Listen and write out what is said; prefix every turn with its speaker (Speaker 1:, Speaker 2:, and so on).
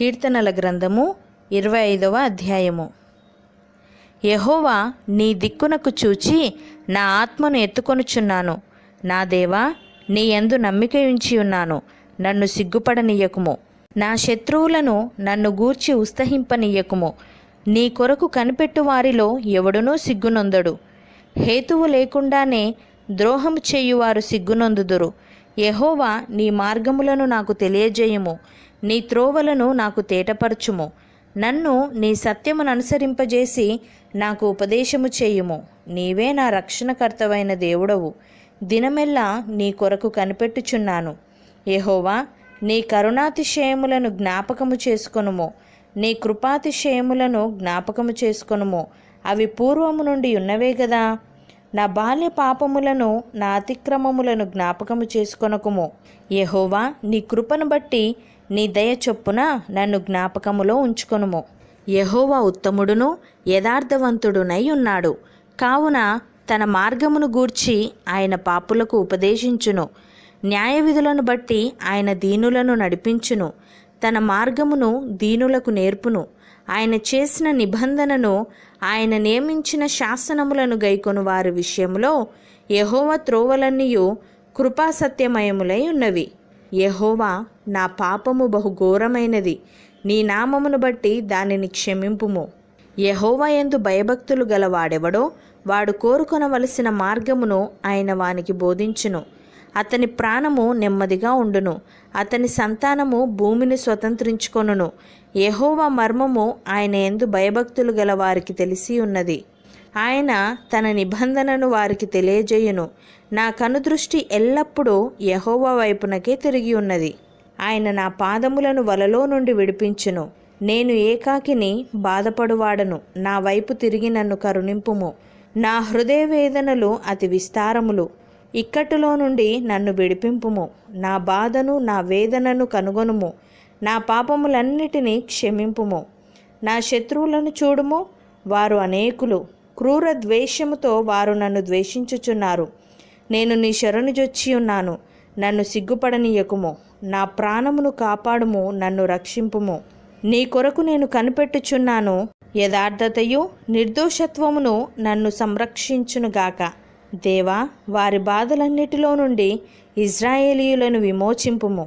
Speaker 1: కీర్తనల గ్రంథము ఇరవై ఐదవ అధ్యాయము యహోవా నీ దిక్కునకు చూచి నా ఆత్మను ఎత్తుకొనుచున్నాను నా దేవా నీ ఎందు నమ్మిక ఉంచి ఉన్నాను నన్ను సిగ్గుపడనీయకుము నా శత్రువులను నన్ను గూర్చి ఉత్సహింపనీయకుము నీ కొరకు కనిపెట్టు వారిలో ఎవడునూ సిగ్గునొందడు హేతువు లేకుండానే ద్రోహము చేయువారు సిగ్గునొందుదురు యహోవా నీ మార్గములను నాకు తెలియజేయము నీ త్రోవలను నాకు తేటపరచుము నన్ను నీ సత్యమును అనుసరింపజేసి నాకు ఉపదేశము చేయుము నీవే నా రక్షణకర్తవైన దేవుడవు దినమెల్లా నీ కొరకు కనిపెట్టుచున్నాను యహోవా నీ కరుణాతిశయములను జ్ఞాపకము చేసుకొనుము నీ కృపాతిశయములను జ్ఞాపకము చేసుకొనుము అవి పూర్వము నుండి ఉన్నవే కదా నా బాల్య పాపములను నా అతిక్రమములను జ్ఞాపకము చేసుకొనకుము యహోవా నీ కృపను బట్టి నీ దయ చొప్పున నన్ను జ్ఞాపకములో ఉంచుకొనుము యహోవ ఉత్తముడును యథార్థవంతుడునై ఉన్నాడు కావున తన మార్గమును గూర్చి ఆయన పాపులకు ఉపదేశించును న్యాయ విధులను బట్టి ఆయన దీనులను నడిపించును తన మార్గమును దీనులకు నేర్పును ఆయన చేసిన నిబంధనను ఆయన నియమించిన శాసనములను గైకొను వారి విషయంలో యహోవ త్రోవలన్నీయు కృపాసత్యమయములై ఉన్నవి యహోవా నా పాపము బహుఘోరమైనది నీ నామమును బట్టి దానిని క్షమింపుము యహోవా ఎందు భయభక్తులు గలవాడెవడో వాడు కోరుకొనవలసిన మార్గమును ఆయన వానికి బోధించును అతని ప్రాణము నెమ్మదిగా ఉండును అతని సంతానము భూమిని స్వతంత్రించుకొనును యహోవా మర్మము ఆయన ఎందు భయభక్తులు గల వారికి తెలిసి ఉన్నది ఆయన తన నిబంధనను వారికి తెలియజేయును నా కనుదృష్టి ఎల్లప్పుడూ యహోవా వైపునకే తిరిగి ఉన్నది ఆయన నా పాదములను వలలో నుండి విడిపించును నేను ఏకాకిని బాధపడువాడను నా వైపు తిరిగి నన్ను కరుణింపుము నా హృదయ వేదనలు అతి విస్తారములు ఇక్కట్టులో నుండి నన్ను విడిపింపుము నా బాధను నా వేదనను కనుగొనుము నా పాపములన్నిటినీ క్షమింపుము నా శత్రువులను చూడుము వారు అనేకులు క్రూర ద్వేషముతో వారు నన్ను ద్వేషించుచున్నారు నేను నీ శరణు జొచ్చి ఉన్నాను నన్ను సిగ్గుపడనీయకుము నా ప్రాణమును కాపాడుము నన్ను రక్షింపుము నీ కొరకు నేను కనిపెట్టుచున్నాను యథార్థతయు నిర్దోషత్వమును నన్ను సంరక్షించునుగాక దేవా వారి బాధలన్నిటిలో నుండి ఇజ్రాయేలీయులను విమోచింపుము